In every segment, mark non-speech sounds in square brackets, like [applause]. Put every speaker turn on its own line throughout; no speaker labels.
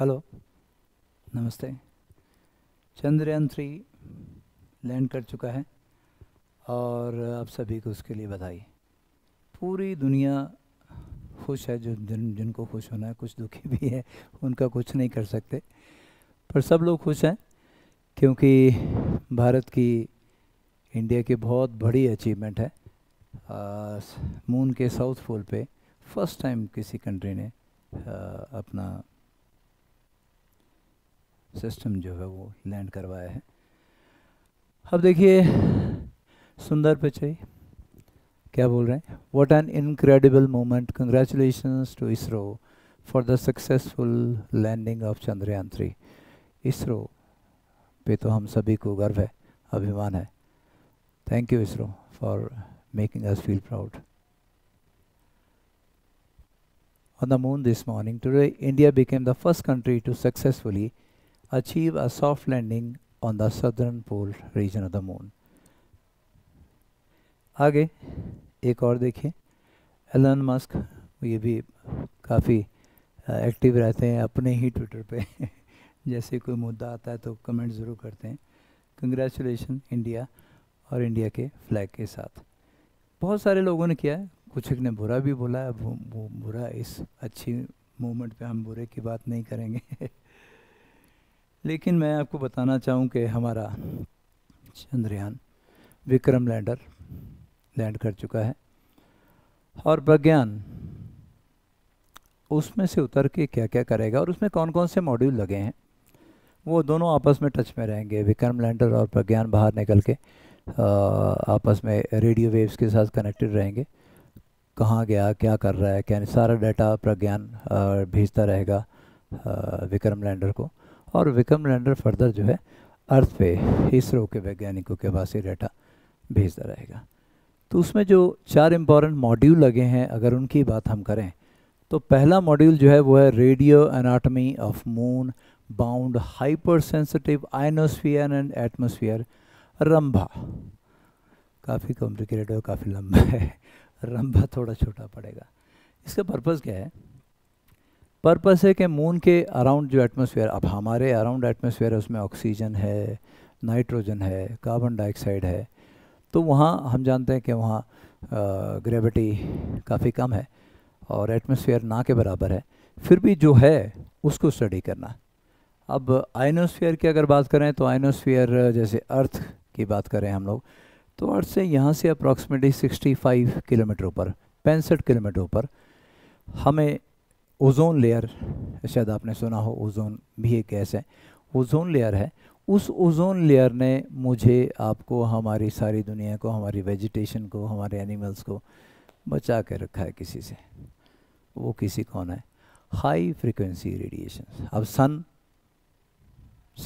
Hello नमस्ते Chandrayaan three land कर चुका है और आप सभी को उसके लिए बधाई पूरी दुनिया खुश है जो जिन जिनको खुश होना है कुछ दुखी भी है उनका कुछ नहीं कर सकते पर सब लोग खुश हैं क्योंकि भारत की इंडिया की बहुत बड़ी अचीवमेंट है मून के साउथ पोल पे फर्स्ट टाइम किसी कंट्री ने आ, अपना सिस्टम जो है वो लैंड करवाया है अब देखिए सुंदर पिचई क्या बोल रहे हैं what an incredible moment congratulation to ISRO for the successful landing of Chandrayaan three ISRO पे तो हम सभी को गर्व है अभिमान है thank you ISRO for making us feel proud on the moon this morning today India became the first country to successfully achieve a soft landing on the southern pole region of the moon. आगे एक और देखिए Elon Musk ये भी काफ़ी active रहते हैं अपने ही ट्विटर पे [laughs] जैसे कोई मुद्दा आता है तो कमेंट ज़रूर करते हैं कंग्रेचुलेशन इंडिया और इंडिया के फ्लैग के साथ बहुत सारे लोगों ने किया है कुछ एक ने बुरा भी बोला है वो बुरा इस अच्छी मोमेंट पे हम बुरे की बात नहीं करेंगे [laughs] लेकिन मैं आपको बताना चाहूँ कि हमारा चंद्रयान विक्रम लैंडर लैंड कर चुका है और प्रज्ञान उसमें से उतर के क्या क्या करेगा और उसमें कौन कौन से मॉड्यूल लगे हैं वो दोनों आपस में टच में रहेंगे विक्रम लैंडर और प्रज्ञान बाहर निकल के आ, आपस में रेडियो वेव्स के साथ कनेक्टेड रहेंगे कहाँ गया क्या कर रहा है क्या सारा डाटा प्रज्ञान भेजता रहेगा विक्रम लैंडर को और विक्रम लैंडर फर्दर जो है अर्थ पे इसरो के वैज्ञानिकों के पास ही डाटा भेजता रहेगा तो उसमें जो चार इम्पॉर्टेंट मॉड्यूल लगे हैं अगर उनकी बात हम करें तो पहला मॉड्यूल जो है वो है radio anatomy of moon bound hyper sensitive ionosphere and atmosphere Rambha काफ़ी कॉम्प्लिकेटेड और काफ़ी लंबा है रंभा [laughs] थोड़ा छोटा पड़ेगा इसका पर्पज़ क्या है पर्पस है कि मून के अराउंड जो एटमॉस्फेयर अब हमारे अराउंड एटमॉस्फेयर है उसमें ऑक्सीजन है नाइट्रोजन है कार्बन डाइऑक्साइड है तो वहाँ हम जानते हैं कि वहाँ ग्रेविटी काफ़ी कम है और एटमॉस्फेयर ना के बराबर है फिर भी जो है उसको स्टडी करना अब आइनोसफियर की अगर बात करें तो आइनोसफियर जैसे अर्थ की बात करें हम लोग तो अर्थ से यहाँ से अप्रॉक्सीमेटली 65 किलोमीटर ऊपर पैंसठ किलोमीटर ऊपर हमें ओजोन लेयर शायद आपने सुना हो ओजोन भी एक गैस है ओजोन लेयर है उस ओजोन लेयर ने मुझे आपको हमारी सारी दुनिया को हमारी वेजिटेशन को हमारे एनिमल्स को बचा के रखा है किसी से वो किसी कौन है हाई फ्रिक्वेंसी रेडिएशन अब सन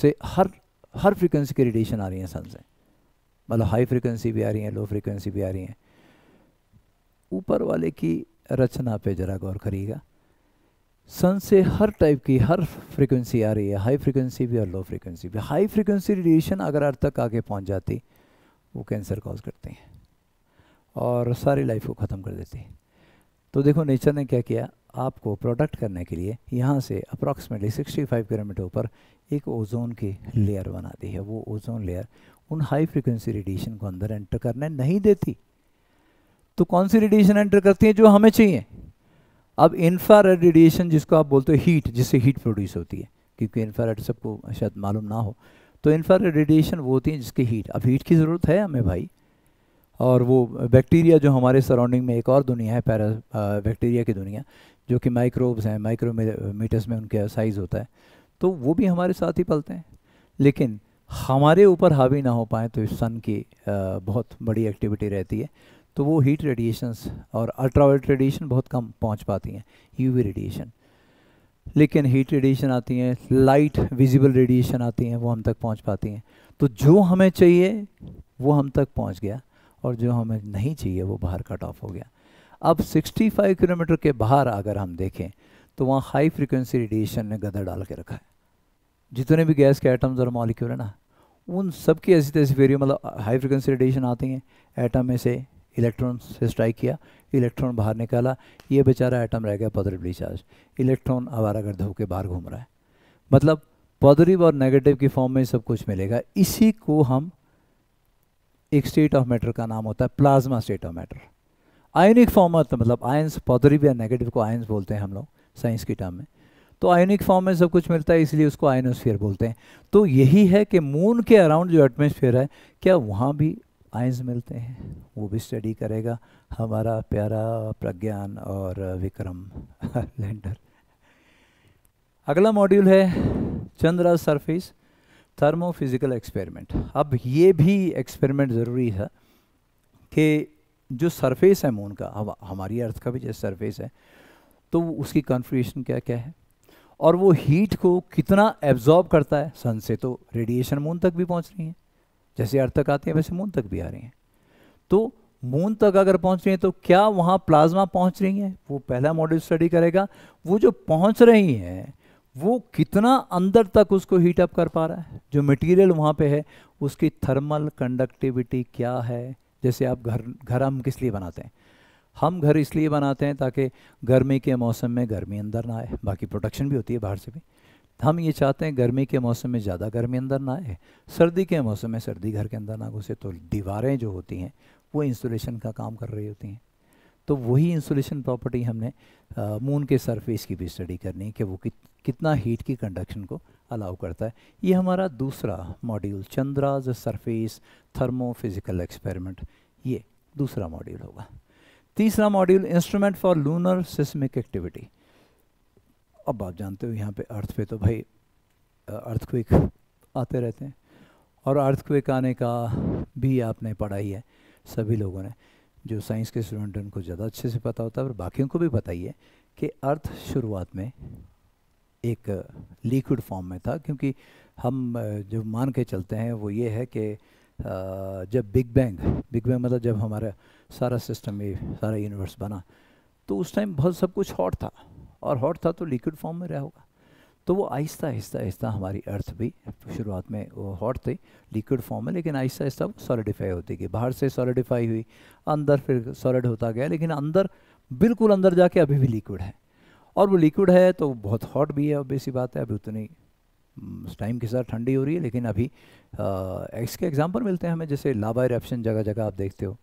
से हर हर फ्रिक्वेंसी की रेडिएशन आ रही है सन से मतलब हाई फ्रिक्वेंसी भी आ रही है लो फ्रिक्वेंसी भी आ रही हैं ऊपर वाले की रचना पे ज़रा गौर करिएगा सन से हर टाइप की हर फ्रीक्वेंसी आ रही है हाई फ्रीक्वेंसी भी और लो फ्रीक्वेंसी भी हाई फ्रीक्वेंसी रेडिएशन अगर अर्थ तक आके पहुंच जाती वो कैंसर कॉज करते हैं और सारी लाइफ को ख़त्म कर देती है तो देखो नेचर ने क्या किया आपको प्रोटेक्ट करने के लिए यहाँ से अप्रॉक्सीमेटली 65 किलोमीटर ऊपर एक ओजोन की लेयर बना दी है वो ओजोन लेयर उन हाई फ्रिक्वेंसी रेडिएशन को अंदर एंटर करने नहीं देती तो कौन सी रेडिएशन एंटर करती है जो हमें चाहिए अब इंफ्रा रेडिएशन जिसको आप बोलते हो हीट जिससे हीट प्रोड्यूस होती है क्योंकि इंफ्रा सबको शायद मालूम ना हो तो इंफ्रा रेडिएशन वो होती है जिसकी हीट अब हीट की ज़रूरत है हमें भाई और वो बैक्टीरिया जो हमारे सराउंडिंग में एक और दुनिया है पैरा बैक्टीरिया की दुनिया जो कि माइक्रोब्स हैं माइक्रोमीटर्स में उनका साइज़ होता है तो वो भी हमारे साथ ही पलते हैं लेकिन हमारे ऊपर हावी ना हो पाए तो इस सन की बहुत बड़ी एक्टिविटी रहती है तो वो हीट रेडिएशंस और अल्ट्रावायलेट रेडिएशन बहुत कम पहुंच पाती हैं यूवी रेडिएशन लेकिन हीट रेडिएशन आती हैं लाइट विजिबल रेडिएशन आती हैं वो हम तक पहुंच पाती हैं तो जो हमें चाहिए वो हम तक पहुंच गया और जो हमें नहीं चाहिए वो बाहर कट ऑफ हो गया अब 65 किलोमीटर के बाहर अगर हम देखें तो वहाँ हाई फ्रिक्वेंसी रेडिएशन ने गदर डाल के रखा है जितने भी गैस के आइटम्स और मॉलिक्यूल है ना उन सब की ऐसी तैसी फेरी मतलब हाई फ्रिक्वेंसी रेडिएशन आती हैं एटम में से इलेक्ट्रॉन से स्ट्राइक किया इलेक्ट्रॉन बाहर निकाला ये बेचारा एटम रह गया पॉजिटिवली चार्ज इलेक्ट्रॉन आवारा गर्द होकर बाहर घूम रहा है मतलब पॉजिटिव और नेगेटिव की फॉर्म में सब कुछ मिलेगा इसी को हम एक स्टेट ऑफ मैटर का नाम होता है plasma state of matter ionic form में मतलब आयंस मतलब पॉजिटिव या नेगेटिव को आयंस बोलते हैं हम लोग साइंस की टर्म में तो आयोनिक फॉर्म में सब कुछ मिलता है इसलिए उसको आयनोस्फीयर बोलते हैं तो यही है कि मून के अराउंड जो एटमोस्फेयर है क्या वहाँ भी आइंस मिलते हैं वो भी स्टडी करेगा हमारा प्यारा प्रज्ञान और विक्रम [laughs] लैंडर अगला मॉड्यूल है चंद्र सरफेस थर्मोफिजिकल एक्सपेरिमेंट अब ये भी एक्सपेरिमेंट ज़रूरी है कि जो सरफेस है मून का हमारी अर्थ का भी जैसे सरफेस है तो उसकी कॉन्फ़िगरेशन क्या क्या है और वो हीट को कितना एब्जॉर्ब करता है सन से तो रेडिएशन मून तक भी पहुंच रही है जैसे अर्थ तक आते हैं वैसे मून तक भी आ रही हैं तो मून तक अगर पहुंच रही हैं तो क्या वहां प्लाज्मा पहुंच रही है वो पहला मॉडल स्टडी करेगा वो जो पहुंच रही है वो कितना अंदर तक उसको हीट अप कर पा रहा है जो मटेरियल वहां पे है उसकी थर्मल कंडक्टिविटी क्या है जैसे आप घर घर हम किस लिए बनाते हैं हम घर इसलिए बनाते हैं ताकि गर्मी के मौसम में गर्मी अंदर ना आए बाकी प्रोटेक्शन भी होती है बाहर से भी हम ये चाहते हैं गर्मी के मौसम में ज़्यादा गर्मी अंदर ना आए सर्दी के मौसम में सर्दी घर के अंदर ना घुसे तो दीवारें जो होती हैं वो इंसुलेशन का काम कर रही होती हैं तो वही इंसुलेशन प्रॉपर्टी हमने मून के सरफेस की भी स्टडी करनी है कि वो कि, कितना हीट की कंडक्शन को अलाउ करता है ये हमारा दूसरा module Chandra's surface thermo physical experiment ये दूसरा मॉड्यूल होगा तीसरा module instrument for lunar seismic activity अब आप जानते हो यहाँ पे अर्थ पे तो भाई अर्थक्विक आते रहते हैं और अर्थक्विक आने का भी आपने पढ़ाई है सभी लोगों ने जो साइंस के स्टूडेंट हैं उनको ज़्यादा अच्छे से पता होता है और बाकियों को भी पता ही है कि अर्थ शुरुआत में एक लिक्विड फॉर्म में था क्योंकि हम जो मान के चलते हैं वो ये है कि जब बिग बैंग बिग बैंग मतलब जब हमारा सारा सिस्टम ये सारा यूनिवर्स बना तो उस टाइम बहुत सब कुछ हॉट था और हॉट था तो लिक्विड फॉर्म में रहा होगा तो वो आहिस्ता आहिस्ता आहिस्ता हमारी अर्थ भी शुरुआत में वो हॉट थे लिक्विड फॉर्म में लेकिन आहिस्ता आहिस्ता वो सॉलिडिफाई होती गई बाहर से सॉलिडिफाई हुई अंदर फिर सॉलिड होता गया लेकिन अंदर बिल्कुल अंदर जाके अभी भी लिक्विड है और वो लिक्विड है तो बहुत हॉट भी है अब ऐसी बात है अभी उतनी टाइम के साथ ठंडी हो रही है लेकिन अभी एक्स इसके एग्जाम्पल मिलते हैं हमें जैसे लावा इरेप्शन जगह जगह आप देखते हो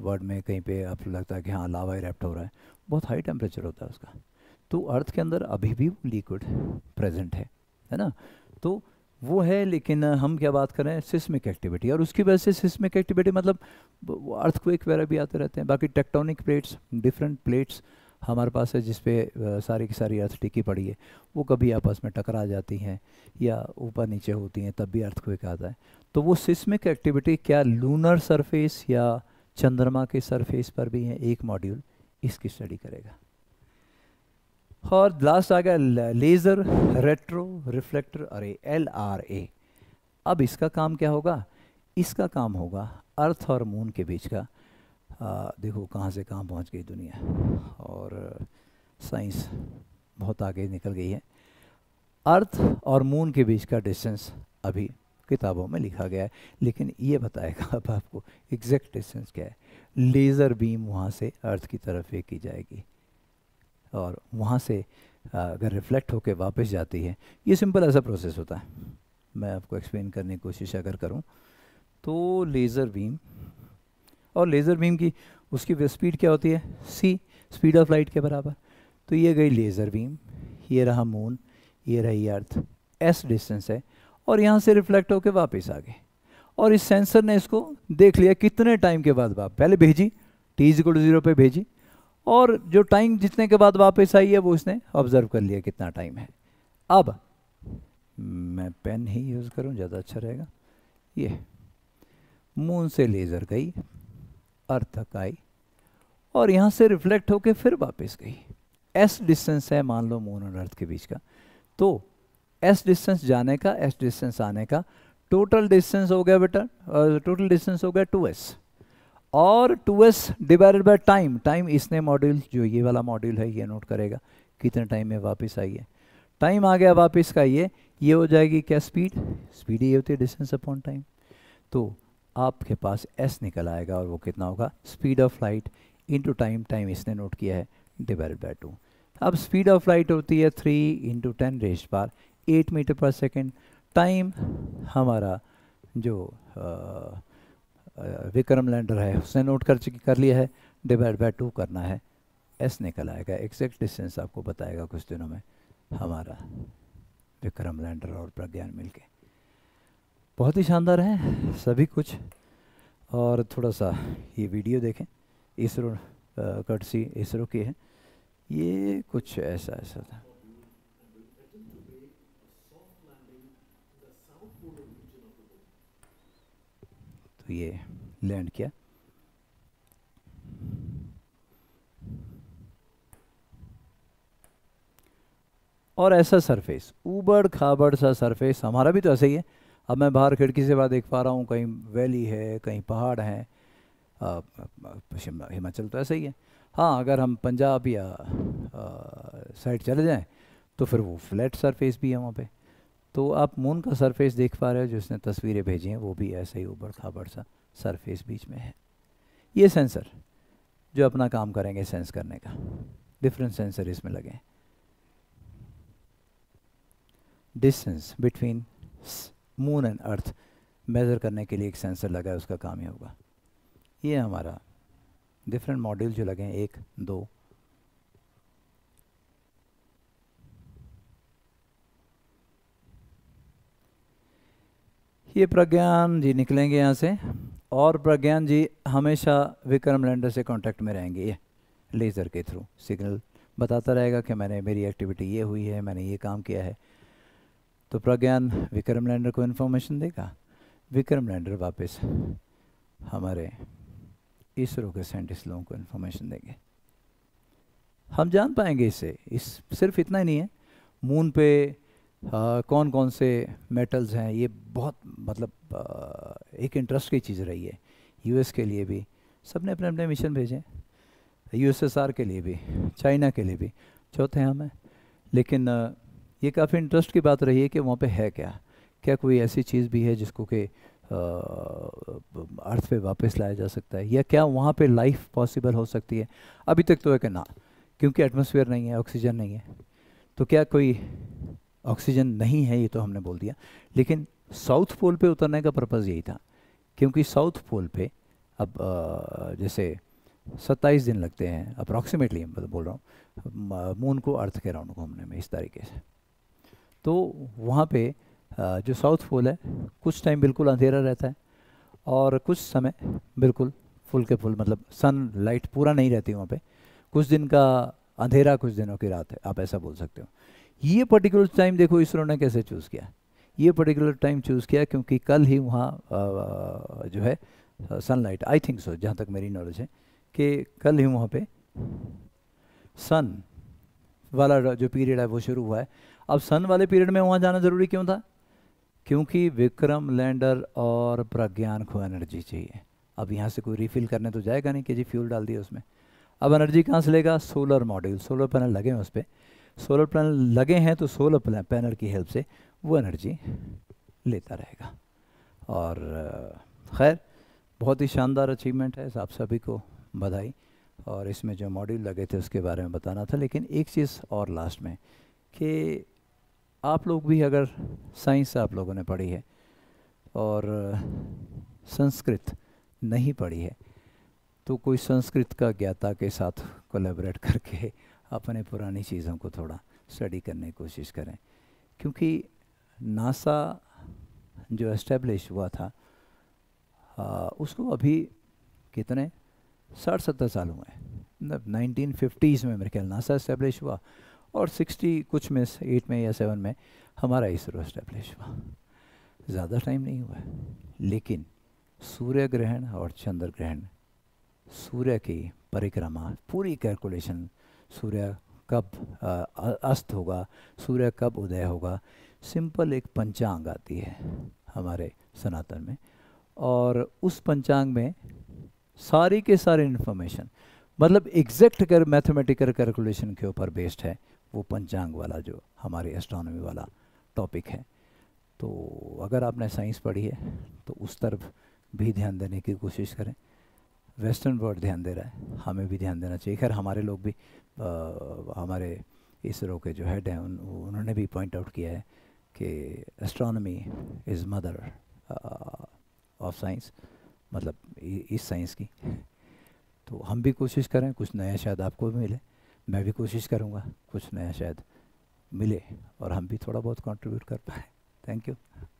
वर्ल्ड में कहीं पे आपको लगता है कि हाँ लावा इरेप्ट हो रहा है बहुत हाई टेम्परेचर होता है उसका तो अर्थ के अंदर अभी भी वो लिक्विड प्रेजेंट है है ना तो वो है लेकिन हम क्या बात कर रहे हैं सिस्मिक एक्टिविटी और उसकी वजह से सिस्मिक एक्टिविटी मतलब अर्थ को एक वगैरह भी आते रहते हैं बाकी टेक्टोनिक प्लेट्स डिफरेंट प्लेट्स हमारे पास है जिसपे सारी की सारी अर्थ टिकी पड़ी है वो कभी आपस में टकरा जाती हैं या ऊपर नीचे होती हैं तब भी अर्थ को आता है तो वो सिस्मिक एक्टिविटी क्या लूनर सरफेस या चंद्रमा के सरफेस पर भी है एक मॉड्यूल इसकी स्टडी करेगा और लास्ट आ गया लेज़र रेट्रो रिफ्लेक्टर अरे एल आर ए अब इसका काम क्या होगा इसका काम होगा अर्थ और मून के बीच का आ, देखो कहाँ से कहाँ पहुँच गई दुनिया और साइंस बहुत आगे निकल गई है अर्थ और मून के बीच का डिस्टेंस अभी किताबों में लिखा गया है लेकिन ये बताएगा [laughs] अब आपको एग्जैक्ट डिस्टेंस क्या है लेज़र बीम वहाँ से अर्थ की तरफ फेंकी जाएगी और वहाँ से अगर रिफ़्लेक्ट होकर वापस जाती है ये सिंपल ऐसा प्रोसेस होता है मैं आपको एक्सप्लेन करने की कोशिश अगर करूँ तो लेज़र बीम और लेज़र बीम की उसकी स्पीड क्या होती है सी स्पीड ऑफ लाइट के बराबर तो ये गई लेज़र बीम ये रहा मून ये रही अर्थ एस डिस्टेंस है और यहाँ से रिफ्लेक्ट होकर वापस आ गए और इस सेंसर ने इसको देख लिया कितने टाइम के बाद वापस पहले भेजी टी इजिकल टू जीरो पर भेजी और जो टाइम जितने के बाद वापस आई है वो उसने ऑब्जर्व कर लिया कितना टाइम है अब मैं पेन ही यूज़ करूं ज़्यादा अच्छा रहेगा ये मून से लेज़र गई अर्थ तक आई और यहाँ से रिफ्लेक्ट होके फिर वापस गई एस डिस्टेंस है मान लो मून और अर्थ के बीच का तो एस डिस्टेंस जाने का एस डिस्टेंस आने का टोटल डिस्टेंस हो गया बेटा टोटल डिस्टेंस हो गया टू एस और 2s S divided by time time इसने मॉड्यूल जो ये वाला मॉड्यूल है ये नोट करेगा कितने टाइम में वापस आइए टाइम आ गया वापस का ये ये हो जाएगी क्या स्पीड स्पीड ये होती है डिस्टेंस अपॉन टाइम तो आपके पास एस निकल आएगा और वो कितना होगा speed of light into time time इसने नोट किया है डिवाइडेड बाई टू अब स्पीड ऑफ लाइट होती है थ्री इंटू टेन रेस्ट बार eight metre per second time हमारा जो आ, विक्रम लैंडर है उसने नोट कर कर लिया है डिवाइड बाय टू करना है एस निकल आएगा एक्जैक्ट डिस्टेंस आपको बताएगा कुछ दिनों में हमारा विक्रम लैंडर और प्रज्ञान मिलके बहुत ही शानदार है सभी कुछ और थोड़ा सा ये वीडियो देखें इसरो कटसी इसरो की है ये कुछ ऐसा ऐसा था ये लैंड किया और ऐसा सरफेस उबड़ खाबड़ सा सरफेस हमारा भी तो ऐसा ही है अब मैं बाहर खिड़की से बाहर देख पा रहा हूँ कहीं वैली है कहीं पहाड़ है हिमाचल तो ऐसा ही है हाँ अगर हम पंजाब या साइड चले जाएं तो फिर वो फ्लैट सरफेस भी है वहाँ पे तो आप मून का सरफेस देख पा रहे हो जिसने तस्वीरें भेजी हैं वो भी ऐसे ही ऊबड़ खाबड़ सा सरफेस बीच में है ये सेंसर जो अपना काम करेंगे सेंस करने का डिफरेंट सेंसर इसमें लगे distance between moon and earth measure करने के लिए एक सेंसर लगा है उसका काम ही होगा ये हमारा डिफरेंट मॉड्यूल जो लगे हैं एक दो ये प्रज्ञान जी निकलेंगे यहाँ से और प्रज्ञान जी हमेशा विक्रम लैंडर से कांटेक्ट में रहेंगे ये लेज़र के थ्रू सिग्नल बताता रहेगा कि मैंने मेरी एक्टिविटी ये हुई है मैंने ये काम किया है तो प्रज्ञान विक्रम लैंडर को इन्फॉर्मेशन देगा विक्रम लैंडर वापस हमारे इसरो के साइंटिस्ट लोगों को इन्फॉर्मेशन देंगे हम जान पाएंगे इसे इस सिर्फ इतना ही नहीं है मून पे आ, हाँ, कौन कौन से मेटल्स हैं ये बहुत मतलब एक इंटरेस्ट की चीज़ रही है यूएस के लिए भी सब अपने अपने मिशन भेजे यूएसएसआर के लिए भी चाइना के लिए भी चौथे हम हैं लेकिन ये काफ़ी इंटरेस्ट की बात रही है कि वहाँ पे है क्या क्या कोई ऐसी चीज़ भी है जिसको कि अर्थ पे वापस लाया जा सकता है या क्या वहाँ पे लाइफ पॉसिबल हो सकती है अभी तक तो है कि ना क्योंकि एटमोसफियर नहीं है ऑक्सीजन नहीं है तो क्या कोई ऑक्सीजन नहीं है ये तो हमने बोल दिया लेकिन साउथ पोल पे उतरने का पर्पज़ यही था क्योंकि साउथ पोल पे अब जैसे सत्ताईस दिन लगते हैं अप्रॉक्सीमेटली मैं तो बोल रहा हूँ मून को अर्थ के राउंड घूमने में इस तरीके से तो वहाँ पे जो साउथ पोल है कुछ टाइम बिल्कुल अंधेरा रहता है और कुछ समय बिल्कुल फुल के फुल मतलब सन लाइट पूरा नहीं रहती वहाँ पे कुछ दिन का अंधेरा कुछ दिनों की रात है आप ऐसा बोल सकते हो ये पर्टिकुलर टाइम देखो इसरो ने कैसे चूज़ किया ये पर्टिकुलर टाइम चूज़ किया क्योंकि कल ही वहाँ जो है सनलाइट आई थिंक सो जहाँ तक मेरी नॉलेज है कि कल ही वहाँ पे सन वाला जो पीरियड है वो शुरू हुआ है अब सन वाले पीरियड में वहाँ जाना ज़रूरी क्यों था क्योंकि विक्रम लैंडर और प्रज्ञान को एनर्जी चाहिए अब यहाँ से कोई रिफिल करने तो जाएगा नहीं कि जी फ्यूल डाल दिया उसमें अब एनर्जी कहाँ से लेगा सोलर मॉड्यूल सोलर पैनल लगे हैं उस पर सोलर पैनल लगे हैं तो सोलर पैनल की हेल्प से वो एनर्जी लेता रहेगा और खैर बहुत ही शानदार अचीवमेंट है आप सभी को बधाई और इसमें जो मॉड्यूल लगे थे उसके बारे में बताना था लेकिन एक चीज़ और लास्ट में कि आप लोग भी अगर साइंस आप लोगों ने पढ़ी है और संस्कृत नहीं पढ़ी है तो कोई संस्कृत का ज्ञाता के साथ कोलेबरेट करके अपने पुरानी चीज़ों को थोड़ा स्टडी करने की कोशिश करें क्योंकि नासा जो इस्टेब्लिश हुआ था आ, उसको अभी कितने साठ सत्तर साल हुए मतलब नाइनटीन फिफ्टीज़ में मेरे ख्याल नासा इस्टेब्लिश हुआ और सिक्सटी कुछ में एट में या सेवन में हमारा इसरो इस्टेब्लिश हुआ ज़्यादा टाइम नहीं हुआ लेकिन सूर्य ग्रहण और चंद्र ग्रहण सूर्य की परिक्रमा पूरी कैलकुलेशन सूर्य कब अस्त होगा सूर्य कब उदय होगा सिंपल एक पंचांग आती है हमारे सनातन में और उस पंचांग में सारी के सारे इन्फॉर्मेशन मतलब एग्जैक्ट कर मैथमेटिकल कैलकुलेशन के ऊपर बेस्ड है वो पंचांग वाला जो हमारे एस्ट्रोनॉमी वाला टॉपिक है तो अगर आपने साइंस पढ़ी है तो उस तरफ भी ध्यान देने की कोशिश करें वेस्टर्न वर्ल्ड ध्यान दे रहा है हमें भी ध्यान देना चाहिए खैर हमारे लोग भी आ, हमारे इसरो के जो हेड हैं उन, उन्होंने भी पॉइंट आउट किया है कि astronomy is mother of science मतलब इस साइंस की तो हम भी कोशिश करें कुछ नया शायद आपको भी मिले मैं भी कोशिश करूँगा कुछ नया शायद मिले और हम भी थोड़ा बहुत कंट्रीब्यूट कर पाए थैंक यू